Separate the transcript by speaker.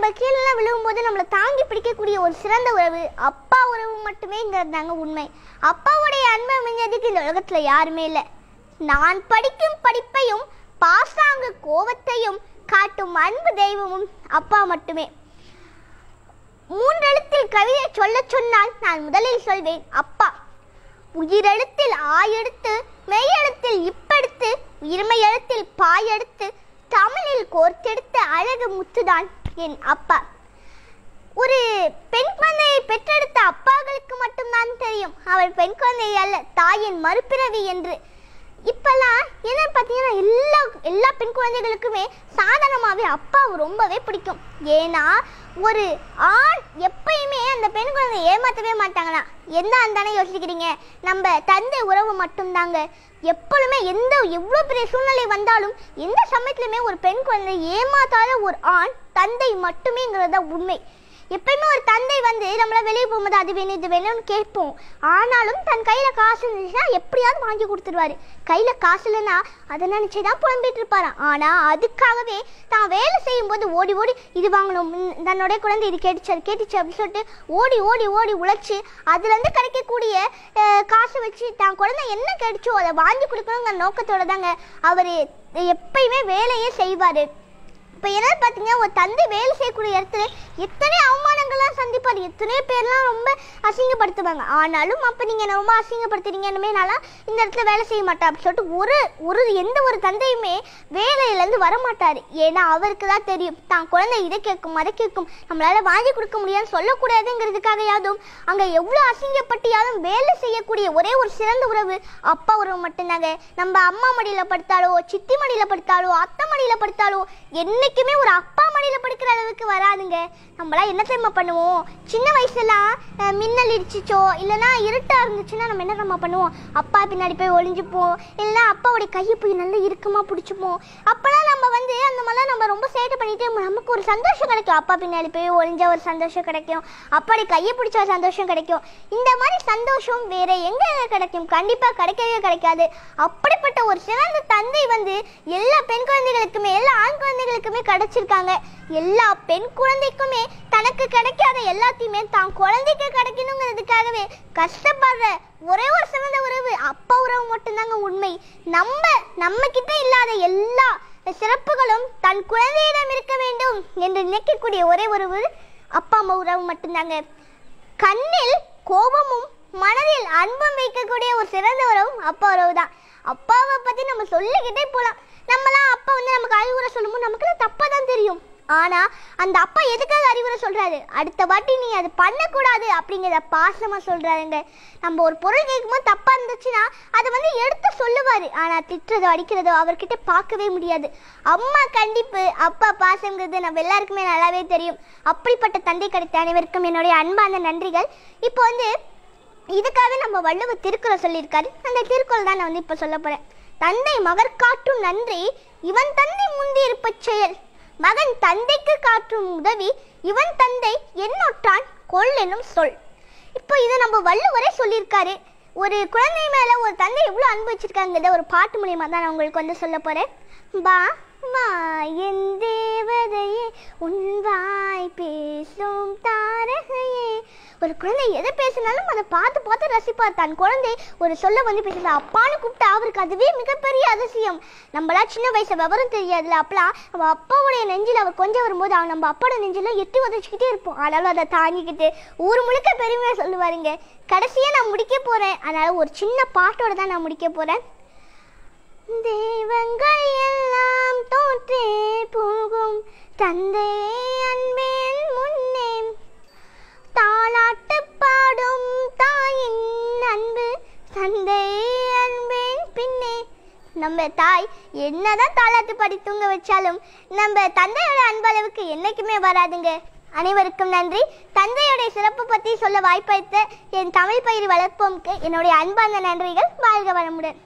Speaker 1: நம்ம கீழே விழுகும்போது நம்மளை தாங்கி பிடிக்கக்கூடிய ஒரு சிறந்த உறவு அப்பா உறவு மட்டுமேங்கிறது தாங்க உண்மை அப்பாவுடைய அன்பை அமைஞ்சதுக்கு இந்த உலகத்தில் யாருமே இல்லை நான் படிக்கும் படிப்பையும் பாசாங்க கோபத்தையும் காட்டும் அன்பு தெய்வமும் அப்பா மட்டுமே மூன்றெழுத்தில் கவிதை சொல்ல சொன்னால் நான் முதலில் சொல்வேன் அப்பா உயிரெழுத்தில் ஆயெடுத்து மெய்யெழுத்தில் இப்பெடுத்து உயிர்மை எழுத்தில் பாயெடுத்து தமிழில் கோர்த்தெடுத்த அழகு முத்துதான் என் அப்பா ஒரு பெண் குழந்தையை பெற்றெடுத்த அப்பாக்களுக்கு மட்டும்தான் தெரியும் அவள் பெண் குழந்தை அல்ல தாயின் மறுபிறவி என்று இப்போல்லாம் என்ன பார்த்தீங்கன்னா எல்லா எல்லா பெண் குழந்தைகளுக்குமே சாதாரணமாகவே அப்பாவை ரொம்பவே பிடிக்கும் ஏன்னா ஒரு ஆண் எப்பயுமே அந்த பெண் குழந்தை ஏமாற்றவே மாட்டாங்களா என்ன அந்தானே யோசிக்கிறீங்க நம்ம தந்தை உறவு மட்டும்தாங்க எப்பொழுதுமே எந்த எவ்வளோ பெரிய சூழ்நிலை வந்தாலும் எந்த சமயத்துலையுமே ஒரு பெண் குழந்தை ஏமாத்தாத ஒரு ஆண் தந்தை மட்டுமேங்கிறது தான் உண்மை எப்பயுமே ஒரு தந்தை வந்து நம்மள வெளியே போகும்போது அது வேணும் இது வேணும்னு கேட்போம் ஆனாலும் தன் கையில் காசு இருந்துச்சுன்னா எப்படியாவது வாங்கி கொடுத்துருவாரு கையில் காசு இல்லைன்னா அதை நினச்சி தான் புலம்பிட்டு இருப்பாராம் ஆனால் அதுக்காகவே தான் வேலை செய்யும்போது ஓடி ஓடி இது வாங்கணும் தன்னுடைய குழந்தை இது கேட்டுச்சார் கேட்டுச்சு அப்படின்னு சொல்லிட்டு ஓடி ஓடி ஓடி உழைச்சி அதுலேருந்து கிடைக்கக்கூடிய காசு வச்சு தான் குழந்தை என்ன கிடைச்சோ அதை வாங்கி கொடுக்கணுங்கிற நோக்கத்தோட தாங்க அவர் எப்பயுமே வேலையே செய்வார் இப்போ என்ன பார்த்தீங்கன்னா ஒரு தந்தை வேலை செய்யக்கூடிய இடத்துல எத்தனை அவமானங்கள்லாம் சந்திப்பார் எத்தனையோ பேர்லாம் ரொம்ப அசிங்கப்படுத்துவாங்க ஆனாலும் அப்போ நீங்கள் என்ன ரொம்ப அசிங்கப்படுத்துறீங்க நல்லா இந்த இடத்துல வேலை செய்ய மாட்டேன் அப்படின்னு சொல்லிட்டு ஒரு ஒரு எந்த ஒரு தந்தையுமே வேலையிலேருந்து வரமாட்டார் ஏன்னா அவருக்கு தான் தெரியும் தான் குழந்தை இதை கேட்கும் அதை கேட்கும் நம்மளால் வாங்கி கொடுக்க முடியாதுன்னு சொல்லக்கூடாதுங்கிறதுக்காக யாதும் அங்கே எவ்வளோ அசிங்கப்பட்டியாலும் வேலை செய்யக்கூடிய ஒரே ஒரு சிறந்த உறவு அப்பா உறவு மட்டும்தாங்க நம்ம அம்மா மடியில் படுத்தாலோ சித்தி மடியில் படுத்தாலோ அத்தை மடியில் படுத்தாலோ என்னைக்கு என்றைக்குமே ஒரு அப்பா மடியில படுக்கிற அளவுக்கு வராதுங்க நம்மளா என்ன தெரியுமா பண்ணுவோம் சின்ன வயசுலாம் மின்னல் இடிச்சிச்சோ இல்லைனா இருட்டாக இருந்துச்சுன்னா நம்ம என்ன நம்ம பண்ணுவோம் அப்பா பின்னாடி போய் ஒளிஞ்சுப்போம் இல்லைன்னா அப்பாவுடைய கையை போய் நல்லா இறுக்கமாக பிடிச்சிப்போம் அப்போலாம் நம்ம வந்து அந்த மாதிரிலாம் நம்ம ரொம்ப சேட்டை பண்ணிட்டு நமக்கு ஒரு சந்தோஷம் கிடைக்கும் அப்பா பின்னாடி போய் ஒளிஞ்ச ஒரு சந்தோஷம் கிடைக்கும் அப்பாடி கையை பிடிச்ச ஒரு சந்தோஷம் கிடைக்கும் இந்த மாதிரி சந்தோஷம் வேற எங்கே கிடைக்கும் கண்டிப்பாக கிடைக்கவே கிடைக்காது அப்படிப்பட்ட ஒரு சிறந்த தந்தை வந்து எல்லா பெண் குழந்தைகளுக்குமே எல்லா ஆண் குழந்தைகளுக்குமே கிடைச்சிருக்காங்க எல்லா பெண் குழந்தைக்குமே தனக்கு கிடைக்காத எல்லா எல்லாத்தையுமே தான் குழந்தைக்கு கிடைக்கணுங்கிறதுக்காகவே கஷ்டப்படுற ஒரே ஒரு சிறந்த உறவு அப்பா உறவு மட்டும்தாங்க உண்மை நம்ம நம்ம கிட்ட இல்லாத எல்லா சிறப்புகளும் தன் குழந்தையிடம் இருக்க வேண்டும் என்று நினைக்கக்கூடிய ஒரே உறவு அப்பா அம்மா உறவு மட்டும்தாங்க கண்ணில் கோபமும் மனதில் அன்பும் வைக்கக்கூடிய ஒரு சிறந்த உறவும் அப்பா உறவு தான் அப்பாவை பற்றி நம்ம சொல்லிக்கிட்டே போகலாம் நம்மளாம் அப்பா வந்து நமக்கு அறிவுரை சொல்லும்போது நமக்கு தப்பாக தான் தெரியும் ஆனா அந்த அப்பா எதுக்காக அறிவுரை சொல்றாரு அடுத்த வாட்டி நீ அது பண்ணக்கூடாது அப்படிங்கிறத பாசமா சொல்றாருங்க நம்ம ஒரு பொருள் கேட்கும்போது தப்பா இருந்துச்சுன்னா அதை வந்து எடுத்து சொல்லுவாரு ஆனா திட்டுறதோ அடிக்கிறதோ அவர்கிட்ட பார்க்கவே முடியாது அம்மா கண்டிப்பு அப்பா பாசங்கிறது நம்ம எல்லாருக்குமே நல்லாவே தெரியும் அப்படிப்பட்ட தந்தை கிடைத்த அனைவருக்கும் என்னுடைய அன்பான நன்றிகள் இப்போ வந்து இதுக்காக நம்ம வள்ளுவர் திருக்குறள் சொல்லியிருக்காரு அந்த திருக்குறள் தான் நான் வந்து இப்போ சொல்ல போகிறேன் தந்தை மகர் காட்டும் நன்றி இவன் தந்தை முந்தி இருப்ப செயல் மகன் தந்தைக்கு காற்றும் உதவி இவன் தந்தை என்னொற்றான் கொள் எனும் சொல் இப்போ இதை நம்ம வள்ளுவரே சொல்லியிருக்காரு ஒரு குழந்தை மேலே ஒரு தந்தை எவ்வளோ அன்பு வச்சிருக்காங்கிறத ஒரு பாட்டு மூலியமாக தான் நான் உங்களுக்கு வந்து சொல்ல போகிறேன் பா மா என் தேவதையே உன் வாய் பேசும் தாரகை ஒரு குழந்தை எதை பேசினாலும் அதை பார்த்து பார்த்து ரசிப்பார் தன் குழந்தை ஒரு சொல்ல வந்து பேசுறது அப்பான்னு கூப்பிட்டா அவருக்கு அதுவே மிகப்பெரிய அதிசயம் நம்மளா சின்ன வயசு விவரம் தெரியாதுல அப்பலாம் நம்ம அப்பாவுடைய நெஞ்சில் அவர் கொஞ்சம் வரும்போது அவன் நம்ம அப்பாவோட நெஞ்சில் எட்டி உதச்சிக்கிட்டே இருப்போம் ஆனாலும் அதை தாங்கிக்கிட்டு ஊர் முழுக்க பெருமையாக சொல்லுவாருங்க கடைசியாக நான் முடிக்க போகிறேன் அதனால் ஒரு சின்ன பாட்டோட தான் நான் முடிக்க போகிறேன் தெய்வங்கள் எல்லாம் தோற்றே போகும் தந்தையே தந்தையே அன்பேன் பின்னே நம்ம தாய் என்னதான் தாளாட்டு பாடி தூங்க வச்சாலும் நம்ம தந்தையோட அன்பளவுக்கு என்றைக்குமே வராதுங்க அனைவருக்கும் நன்றி தந்தையோடைய சிறப்பு பற்றி சொல்ல வாய்ப்பளித்த என் தமிழ் பயிர் வளர்ப்போம்க்கு என்னுடைய அன்பான நன்றிகள் வாழ்க வளமுடன்